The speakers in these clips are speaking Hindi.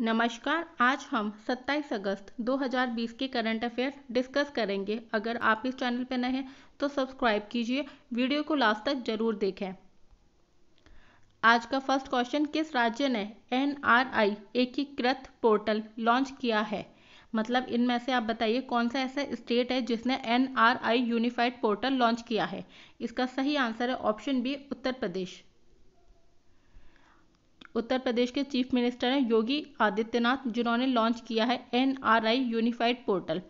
नमस्कार आज हम 27 अगस्त 2020 के करंट अफेयर डिस्कस करेंगे अगर आप इस चैनल पर नए हैं तो सब्सक्राइब कीजिए वीडियो को लास्ट तक जरूर देखें आज का फर्स्ट क्वेश्चन किस राज्य ने एन आर आई एकीकृत पोर्टल लॉन्च किया है मतलब इनमें से आप बताइए कौन सा ऐसा स्टेट है जिसने N R I unified portal launch किया है इसका सही आंसर है ऑप्शन बी उत्तर प्रदेश उत्तर प्रदेश के चीफ मिनिस्टर हैं योगी आदित्यनाथ जिन्होंने लॉन्च किया है N R I unified portal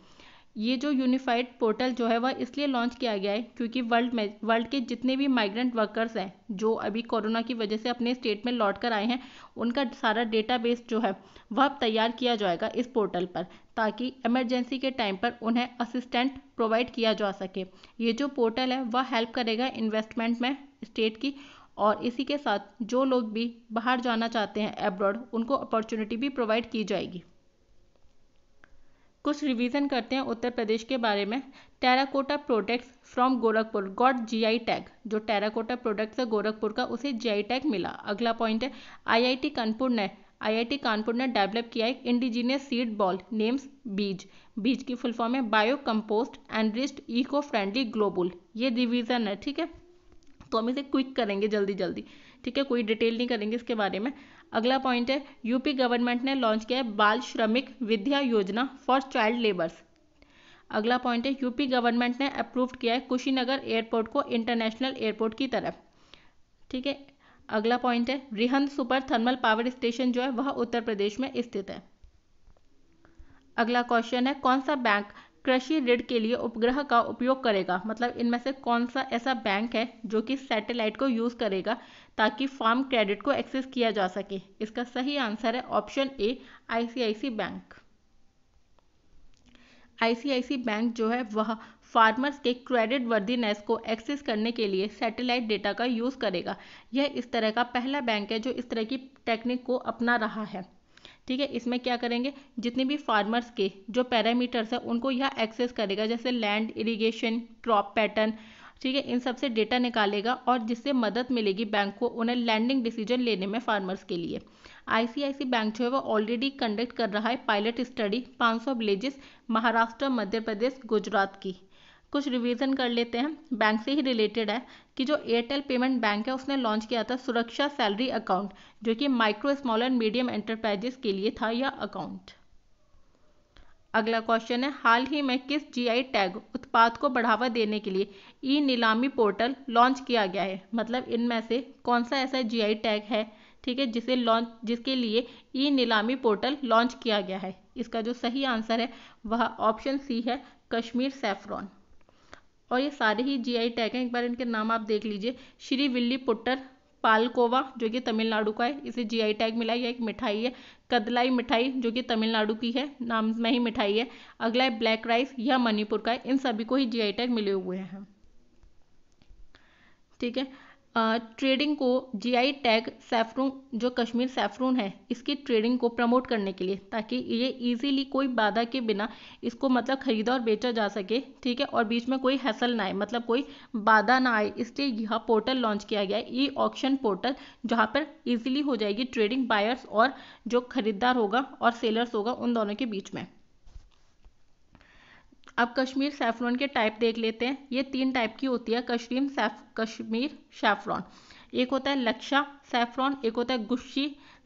ये जो यूनिफाइड पोर्टल जो है वह इसलिए लॉन्च किया गया है क्योंकि वर्ल्ड में वर्ल्ड के जितने भी माइग्रेंट वर्कर्स हैं जो अभी कोरोना की वजह से अपने स्टेट में लौट कर आए हैं उनका सारा डेटाबेस जो है वह तैयार किया जाएगा इस पोर्टल पर ताकि इमरजेंसी के टाइम पर उन्हें असिस्टेंट प्रोवाइड किया जा सके ये जो पोर्टल है वह हेल्प करेगा इन्वेस्टमेंट में स्टेट की और इसी के साथ जो लोग भी बाहर जाना चाहते हैं एब्रॉड उनको अपॉर्चुनिटी भी प्रोवाइड की जाएगी कुछ रिवीजन करते हैं उत्तर प्रदेश के बारे में terracotta products from Gorakhpur got GI tag जो टेराकोटा प्रोडक्ट्स है गोरखपुर का उसे जीआई टैग मिला अगला पॉइंट है आईआईटी कानपुर ने आईआईटी कानपुर ने डेवलप किया एक इंडिजीनियस सीड बॉल नेम्स बीज बीज की फुल फॉर्म है bio compost and wrist eco friendly global ये रिविजन है ठीक है तो हम इसे क्विक करेंगे जल्दी जल्दी ठीक है कोई डिटेल नहीं करेंगे इसके बारे में अगला पॉइंट है यूपी गवर्नमेंट ने लॉन्च किया है बाल श्रमिक विद्या योजना फॉर चाइल्ड लेबर्स अगला पॉइंट है यूपी गवर्नमेंट ने अप्रूव किया है कुशीनगर एयरपोर्ट को इंटरनेशनल एयरपोर्ट की तरफ ठीक है अगला पॉइंट है Rihand super thermal power station जो है वह उत्तर प्रदेश में स्थित है अगला क्वेश्चन है कौन सा बैंक कृषि ऋण के लिए उपग्रह का उपयोग करेगा मतलब इनमें से कौन सा ऐसा बैंक है जो कि सैटेलाइट को यूज़ करेगा ताकि फार्म क्रेडिट को एक्सेस किया जा सके इसका सही आंसर है option A ICIC bank ICIC bank जो है वह फार्मर्स के क्रेडिट वर्दीनेस को एक्सेस करने के लिए सैटेलाइट डेटा का यूज़ करेगा यह इस तरह का पहला बैंक है जो इस तरह की टेक्निक को अपना रहा है ठीक है इसमें क्या करेंगे जितने भी फार्मर्स के जो पैरामीटर्स हैं उनको यह एक्सेस करेगा जैसे लैंड इरीगेशन क्रॉप पैटर्न ठीक है इन सब से डेटा निकालेगा और जिससे मदद मिलेगी बैंक को उन्हें लैंडिंग डिसीजन लेने में फार्मर्स के लिए आईसीआईसी बैंक जो है वो ऑलरेडी कंडक्ट कर रहा है pilot study 500 villages Maharashtra Madhya Pradesh Gujarat की कुछ रिवीजन कर लेते हैं बैंक से ही रिलेटेड है कि जो एयरटेल पेमेंट बैंक है उसने लॉन्च किया था सुरक्षा सैलरी अकाउंट जो कि micro small and medium enterprises के लिए था यह अकाउंट अगला क्वेश्चन है हाल ही में किस जीआई टैग उत्पाद को बढ़ावा देने के लिए ई नीलामी पोर्टल लॉन्च किया गया है मतलब इनमें से कौन सा ऐसा जीआई टैग है ठीक है जिसे लॉन्च जिसके लिए ई नीलामी पोर्टल लॉन्च किया गया है इसका जो सही आंसर है वह ऑप्शन सी है कश्मीर सेफ्रॉन और ये सारे ही जीआई टैग हैं एक बार इनके नाम आप देख लीजिए श्री विल्ली पुट्टर पालकोवा जो कि तमिलनाडु का है इसे जीआई टैग मिला यह एक मिठाई है कदलाई मिठाई जो कि तमिलनाडु की है नाम में ही मिठाई है अगला है ब्लैक राइस यह मणिपुर का है इन सभी को ही आई टैग मिले हुए हैं ठीक है ट्रेडिंग को जीआई टैग सैफरून जो कश्मीर सैफरून है इसकी ट्रेडिंग को प्रमोट करने के लिए ताकि ये इजीली कोई बाधा के बिना इसको मतलब खरीदा और बेचा जा सके ठीक है और बीच में कोई हैसल ना आए मतलब कोई बाधा ना आए इसलिए यह पोर्टल लॉन्च किया गया है ई ऑक्शन पोर्टल जहाँ पर ईजिली हो जाएगी ट्रेडिंग बायर्स और जो खरीदार होगा और सेलर्स होगा उन दोनों के बीच में अब कश्मीर सेफ्रॉन के टाइप देख लेते हैं ये तीन टाइप की होती है कश्मीर सेफ कश्मीर सेफ्रॉन एक होता है लक्षा सेफ्रॉन एक होता है गुस्सी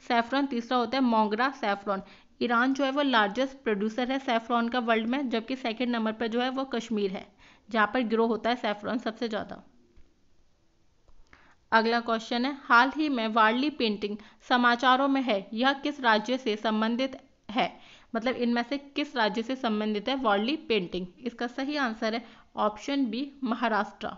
सेफ्रॉन तीसरा होता है मोंगरा सेफ्रॉन ईरान जो है वो लार्जेस्ट प्रोड्यूसर है सेफ्रॉन का वर्ल्ड में जबकि सेकेंड नंबर पर जो है वो कश्मीर है जहाँ पर ग्रो होता है सेफ्रॉन सबसे ज़्यादा अगला क्वेश्चन है हाल ही में वार्ली पेंटिंग समाचारों में है यह किस राज्य से संबंधित है मतलब इनमें से किस राज्य से संबंधित है वर्ली पेंटिंग इसका सही आंसर है ऑप्शन बी महाराष्ट्र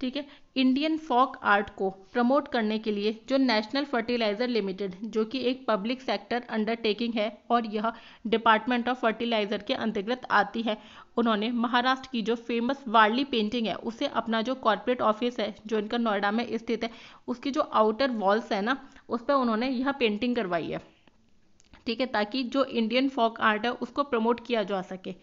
ठीक है इंडियन फॉक आर्ट को प्रमोट करने के लिए जो नेशनल फर्टिलाइजर लिमिटेड जो कि एक पब्लिक सेक्टर अंडरटेकिंग है और यह डिपार्टमेंट ऑफ फर्टिलाइजर के अंतर्गत आती है उन्होंने महाराष्ट्र की जो फेमस वार्ली पेंटिंग है उसे अपना जो कॉरपोरेट ऑफिस है जो इनका नोएडा में स्थित है उसकी जो आउटर वॉल्स है ना उस पर उन्होंने यह पेंटिंग करवाई है ठीक है ताकि जो इंडियन फोक आर्ट है उसको प्रमोट किया जा सके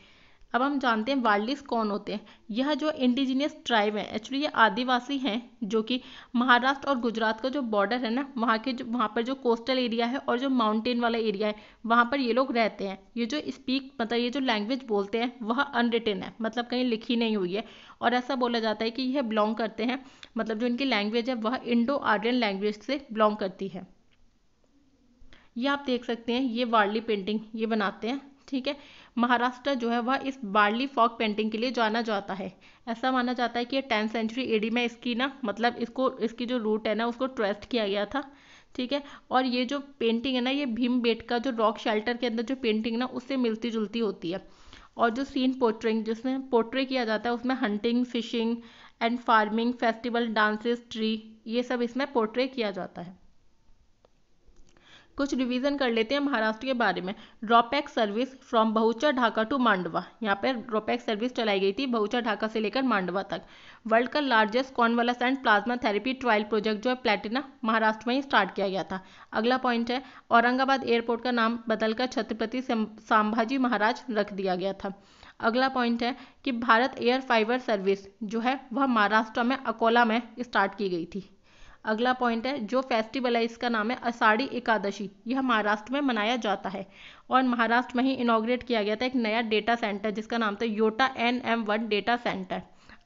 अब हम जानते हैं वार्लिस कौन होते हैं यह जो इंडिजीनियस ट्राइब है एक्चुअली ये आदिवासी हैं जो कि महाराष्ट्र और गुजरात का जो बॉर्डर है ना वहाँ के जो वहाँ पर जो कोस्टल एरिया है और जो माउंटेन वाला एरिया है वहाँ पर ये लोग रहते हैं ये जो स्पीक मतलब ये जो लैंग्वेज बोलते हैं वह अनरिटन है मतलब कहीं लिखी नहीं हुई है और ऐसा बोला जाता है कि यह बिलोंग करते हैं मतलब जो इनकी लैंग्वेज है वह इंडो आर्यन लैंग्वेज से बिलोंग करती है ये आप देख सकते हैं ये वार्ली पेंटिंग ये बनाते हैं ठीक है महाराष्ट्र जो है वह इस बार्ली फॉक पेंटिंग के लिए जाना जाता है ऐसा माना जाता है कि टेंथ सेंचुरी एडी में इसकी ना मतलब इसको इसकी जो रूट है ना उसको ट्रेस्ट किया गया था ठीक है और ये जो पेंटिंग है ना ये भीम बेट का जो रॉक शेल्टर के अंदर जो पेंटिंग ना उससे मिलती जुलती होती है और जो सीन पोर्ट्रिंग जिसमें पोर्ट्रे किया जाता है उसमें hunting fishing and farming festival dances tree ये सब इसमें पोर्ट्रे किया जाता है कुछ रिवीजन कर लेते हैं महाराष्ट्र के बारे में ड्रॉपैक service from Bhaucha Dhakka to Mandwa यहाँ पर ड्रॉपैक सर्विस चलाई गई थी बहुचा ढाका से लेकर मांडवा तक वर्ल्ड का largest convalescent and plasma therapy trial project जो है प्लेटिना महाराष्ट्र में ही स्टार्ट किया गया था अगला पॉइंट है औरंगाबाद एयरपोर्ट का नाम बदलकर छत्रपति संभाजी महाराज रख दिया गया था अगला पॉइंट है कि भारत एयर फाइबर सर्विस जो है वह महाराष्ट्र में अकोला में स्टार्ट की गई थी अगला पॉइंट है जो फेस्टिवल है इसका नाम है अषाढ़ी एकादशी यह महाराष्ट्र में मनाया जाता है और महाराष्ट्र में ही इनाग्रेट किया गया था एक नया डेटा सेंटर जिसका नाम था Yotta N M one data centre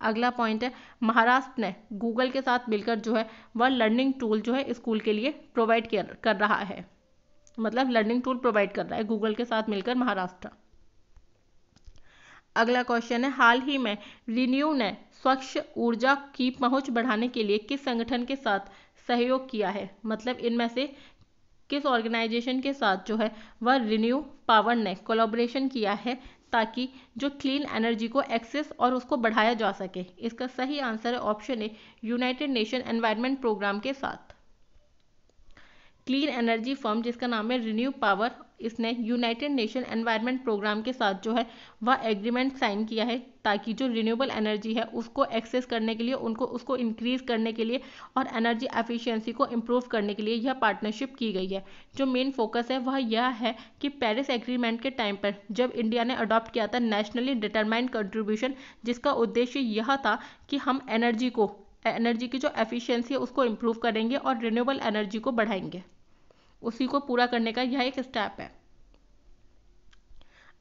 अगला पॉइंट है महाराष्ट्र ने गूगल के साथ मिलकर जो है वह लर्निंग टूल जो है स्कूल के लिए प्रोवाइड कर रहा है मतलब लर्निंग टूल प्रोवाइड कर रहा है गूगल के साथ मिलकर महाराष्ट्र अगला क्वेश्चन है हाल ही में रिन्यू ने स्वच्छ ऊर्जा की पहुंच बढ़ाने के लिए किस संगठन के साथ सहयोग किया है मतलब इनमें से किस ऑर्गेनाइजेशन के साथ जो है वह रिन्यू पावर ने कोलाबोरेशन किया है ताकि जो क्लीन एनर्जी को एक्सेस और उसको बढ़ाया जा सके इसका सही आंसर है option A United Nation environment programme के साथ क्लीन एनर्जी फर्म जिसका नाम है रिन्यू पावर इसने यूनाइटेड नेशन एनवायरनमेंट प्रोग्राम के साथ जो है वह एग्रीमेंट साइन किया है ताकि जो रिन्यूएबल एनर्जी है उसको एक्सेस करने के लिए उनको उसको इंक्रीज करने के लिए और एनर्जी एफिशिएंसी को इम्प्रूव करने के लिए यह पार्टनरशिप की गई है जो मेन फोकस है वह यह है कि पेरिस एग्रीमेंट के टाइम पर जब इंडिया ने अडॉप्ट किया था नेशनली डिटरमाइंड कंट्रीब्यूशन जिसका उद्देश्य यह था कि हम एनर्जी को एनर्जी की जो एफिशिएंसी है उसको इम्प्रूव करेंगे और रिन्यूएबल एनर्जी को बढ़ाएंगे उसी को पूरा करने का यह एक स्टेप है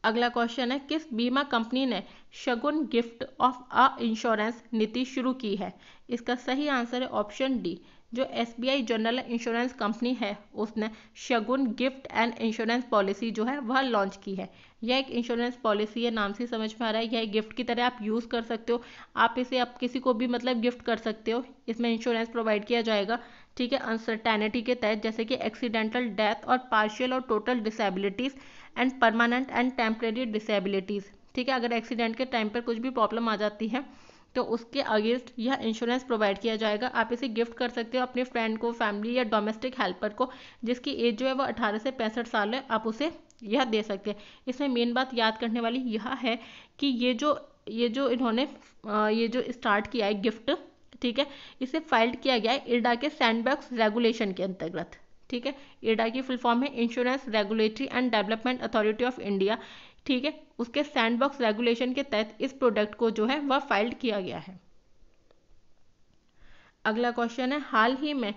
अगला क्वेश्चन है किस बीमा कंपनी ने Shagun gift of a insurance नीति शुरू की है इसका सही आंसर है ऑप्शन डी जो S B I general insurance company है उसने Shagun gift and insurance policy जो है वह लॉन्च की है यह एक इंश्योरेंस पॉलिसी है नाम से समझ में आ रहा है यह एक गिफ्ट की तरह आप यूज़ कर सकते हो आप इसे आप किसी को भी मतलब गिफ्ट कर सकते हो इसमें इंश्योरेंस प्रोवाइड किया जाएगा ठीक है अनसर्टेनिटी के तहत जैसे कि एक्सीडेंटल डेथ और पार्शियल और total disabilities and permanent and temporary disabilities ठीक है अगर एक्सीडेंट के टाइम पर कुछ भी प्रॉब्लम आ जाती है तो उसके अगेंस्ट यह इंश्योरेंस प्रोवाइड किया जाएगा आप इसे गिफ्ट कर सकते हो अपने फ्रेंड को फैमिली या डोमेस्टिक हेल्पर को जिसकी एज जो है वो अठारह से पैंसठ साल है आप उसे यह दे सकते हैं इसमें मेन बात याद करने वाली यह है कि ये जो ये जो इन्होंने ये जो स्टार्ट किया है गिफ्ट ठीक है इसे फाइल्ड किया गया है इरडा के सैंडबॉक्स रेगुलेशन के अंतर्गत ठीक है इरडा की फुल फॉर्म है insurance regulatory and development authority of India ठीक है उसके सैंडबॉक्स रेगुलेशन के तहत इस प्रोडक्ट को जो है वह फाइल्ड किया गया है अगला क्वेश्चन है हाल ही में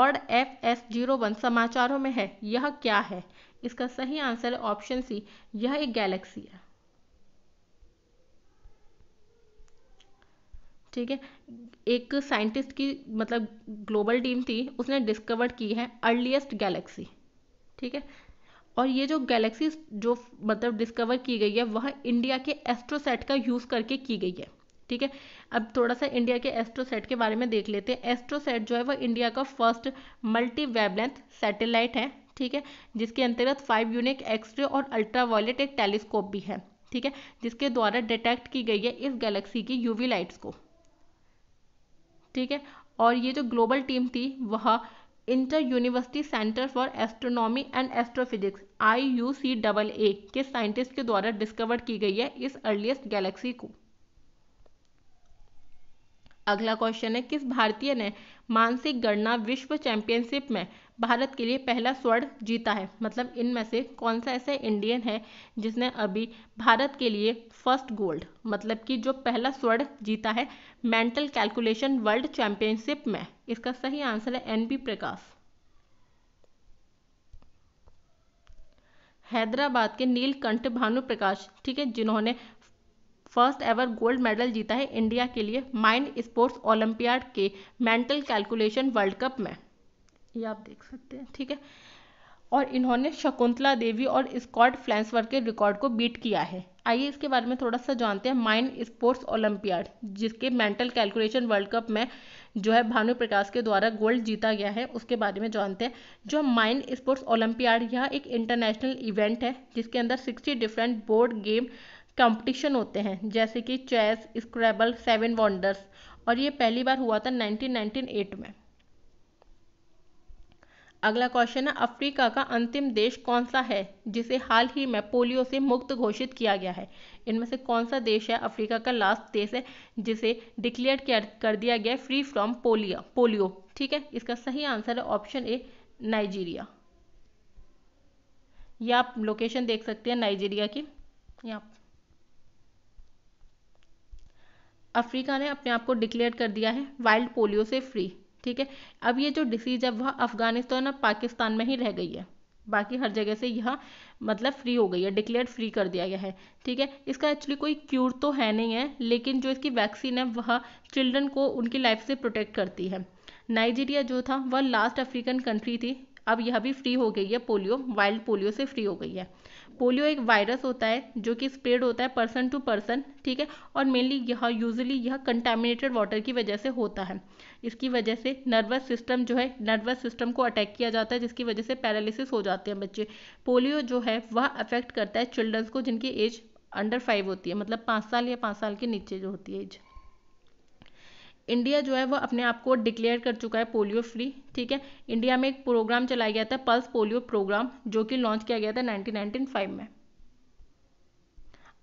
ऑर्ड एफ एस जीरो वन समाचारों में है यह क्या है इसका सही आंसर है ऑप्शन सी यह एक गैलेक्सी है ठीक है एक साइंटिस्ट की मतलब ग्लोबल टीम थी उसने डिस्कवर की है अर्लीस्ट गैलेक्सी ठीक है और ये जो गैलेक्सी जो मतलब डिस्कवर की गई है वह इंडिया के एस्ट्रोसेट का यूज़ करके की गई है ठीक है अब थोड़ा सा इंडिया के एस्ट्रोसेट के बारे में देख लेते हैं एस्ट्रोसेट जो है वह इंडिया का फर्स्ट मल्टी वेबलेंथ सैटेलाइट है ठीक है जिसके अंतर्गत फाइव यूनिक एक्सरे और अल्ट्रावायलेट एक टेलीस्कोप भी है ठीक है जिसके द्वारा डिटेक्ट की गई है इस गैलेक्सी की यूवी लाइट्स को ठीक है और ये जो ग्लोबल टीम थी वह inter university centre for astronomy and astrophysics I U C double A के साइंटिस्ट के द्वारा डिस्कवर की गई है इस अर्लीस्ट गैलेक्सी को अगला क्वेश्चन है किस भारतीय ने मानसिक गणना विश्व चैंपियनशिप में भारत के लिए पहला स्वर्ण जीता है मतलब इनमें से कौन सा ऐसे इंडियन है जिसने अभी भारत के लिए फर्स्ट गोल्ड मतलब कि जो पहला स्वर्ण जीता है मेंटल कैलकुलेशन वर्ल्ड चैंपियनशिप में इसका सही आंसर है एन प्रकाश हैदराबाद के नीलकंठ भानु प्रकाश ठीक है जिन्होंने फर्स्ट एवर गोल्ड मेडल जीता है इंडिया के लिए माइंड स्पोर्ट्स ओलंपियाड के मेंटल कैलकुलेशन वर्ल्ड कप में ये आप देख सकते हैं ठीक है और इन्होंने शकुंतला देवी और स्कॉट फ्लैंसवर के रिकॉर्ड को बीट किया है आइए इसके बारे में थोड़ा सा जानते हैं माइंड स्पोर्ट्स ओलंपियाड जिसके मेंटल कैलकुलेशन वर्ल्ड कप में जो है भानु प्रकाश के द्वारा गोल्ड जीता गया है उसके बारे में जानते हैं जो माइंड स्पोर्ट्स ओलंपियाड यह एक इंटरनेशनल इवेंट है जिसके अंदर sixty different board game competition होते हैं जैसे कि चेस स्क्रैबल सेवन वंडर्स और ये पहली बार हुआ था नाइनटीन में अगला क्वेश्चन है अफ्रीका का अंतिम देश कौन सा है जिसे हाल ही में पोलियो से मुक्त घोषित किया गया है इनमें से कौन सा देश है अफ्रीका का लास्ट देश है जिसे डिक्लेयर कर दिया गया है फ्री फ्रॉम पोलिया पोलियो ठीक है इसका सही आंसर है ऑप्शन ए नाइजीरिया यह आप लोकेशन देख सकते हैं नाइजीरिया की यहाँ अफ्रीका ने अपने आप को डिक्लेयर कर दिया है वाइल्ड पोलियो से फ्री ठीक है अब ये जो डिसीज है वह अफगानिस्तान और पाकिस्तान में ही रह गई है बाकी हर जगह से यह मतलब फ्री हो गई है डिक्लेयर फ्री कर दिया गया है ठीक है इसका एक्चुअली कोई क्यूर तो है नहीं है लेकिन जो इसकी वैक्सीन है वह चिल्ड्रन को उनकी लाइफ से प्रोटेक्ट करती है नाइजीरिया जो था वह लास्ट अफ्रीकन कंट्री थी अब यह भी फ्री हो गई है पोलियो वाइल्ड पोलियो से फ्री हो गई है पोलियो एक वायरस होता है जो कि स्प्रेड होता है पर्सन टू पर्सन ठीक है और मेनली यह यूजली यह कंटेमिनेटेड वाटर की वजह से होता है इसकी वजह से नर्वस सिस्टम जो है नर्वस सिस्टम को अटैक किया जाता है जिसकी वजह से पैरालिसिस हो जाते हैं बच्चे पोलियो जो है वह अफेक्ट करता है चिल्ड्रंस को जिनकी एज अंडर फाइव होती है मतलब पाँच साल या पाँच साल के नीचे जो होती है एज इंडिया जो है वो अपने आप को डिक्लेयर कर चुका है पोलियो फ्री ठीक है इंडिया में एक प्रोग्राम चलाया गया था पल्स पोलियो प्रोग्राम जो कि लॉन्च किया गया था नाइनटीन में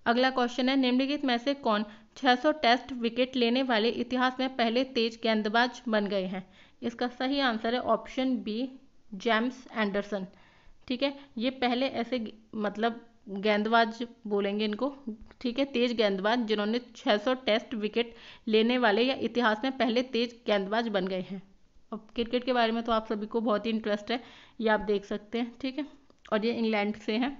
अगला क्वेश्चन है निम्नलिखित में से कौन 600 टेस्ट विकेट लेने वाले इतिहास में पहले तेज गेंदबाज बन गए हैं इसका सही आंसर है ऑप्शन बी जेम्स एंडरसन ठीक है ये पहले ऐसे मतलब गेंदबाज बोलेंगे इनको ठीक है तेज गेंदबाज जिन्होंने 600 टेस्ट विकेट लेने वाले या इतिहास में पहले तेज गेंदबाज बन गए हैं अब क्रिकेट के बारे में तो आप सभी को बहुत ही इंटरेस्ट है ये आप देख सकते हैं ठीक है और ये इंग्लैंड से हैं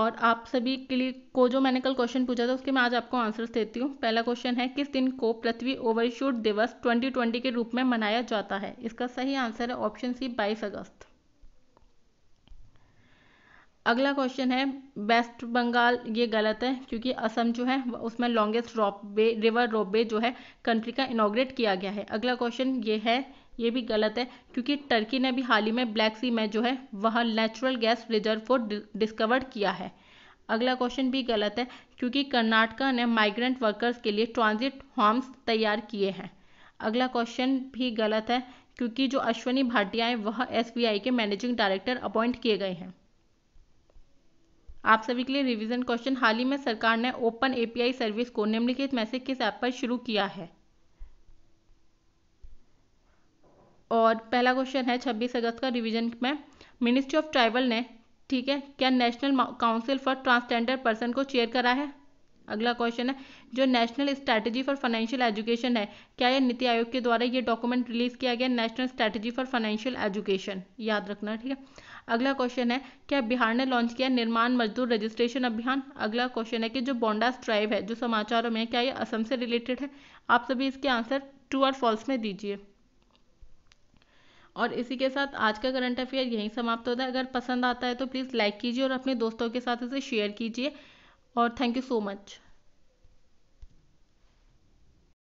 और आप सभी के लिए को जो मैंने कल क्वेश्चन पूछा था उसके मैं आज आपको आंसर्स देती हूँ पहला क्वेश्चन है किस दिन को पृथ्वी ओवरशूट दिवस 2020 के रूप में मनाया जाता है इसका सही आंसर है ऑप्शन सी 22 अगस्त अगला क्वेश्चन है वेस्ट बंगाल ये गलत है क्योंकि असम जो है उसमें लॉन्गेस्ट रॉप वे रिवर रॉप वे जो है कंट्री का इनाग्रेट किया गया है अगला क्वेश्चन ये है ये भी गलत है क्योंकि टर्की ने भी हाल ही में ब्लैक सी में जो है वह नेचुरल गैस रिजर्व को डिस्कवर किया है अगला क्वेश्चन भी गलत है क्योंकि कर्नाटका ने माइग्रेंट वर्कर्स के लिए ट्रांजिट होम्स तैयार किए हैं अगला क्वेश्चन भी गलत है क्योंकि जो अश्वनी भाटिया है वह एसबीआई के मैनेजिंग डायरेक्टर अपॉइंट किए गए हैं आप सभी के लिए रिवीजन क्वेश्चन हाल ही में सरकार ने ओपन एपीआई सर्विस को निम्नलिखित में से किस ऐप पर शुरू किया है और पहला क्वेश्चन है 26 अगस्त का रिवीजन में मिनिस्ट्री ऑफ ट्राइबल ने ठीक है क्या national council for transgender person को चेयर करा है अगला क्वेश्चन है जो national strategy for financial education है क्या यह नीति आयोग के द्वारा ये डॉक्यूमेंट रिलीज किया गया national strategy for financial education याद रखना ठीक है अगला क्वेश्चन है क्या बिहार ने लॉन्च किया निर्माण मजदूर रजिस्ट्रेशन अभियान अगला क्वेश्चन है कि जो बोंडास ट्राइब है जो समाचारों में क्या ये असम से रिलेटेड है आप सभी इसके आंसर ट्रू और फॉल्स में दीजिए और इसी के साथ आज का करंट अफेयर यहीं समाप्त होता है अगर पसंद आता है तो प्लीज़ लाइक कीजिए और अपने दोस्तों के साथ इसे शेयर कीजिए और थैंक यू सो मच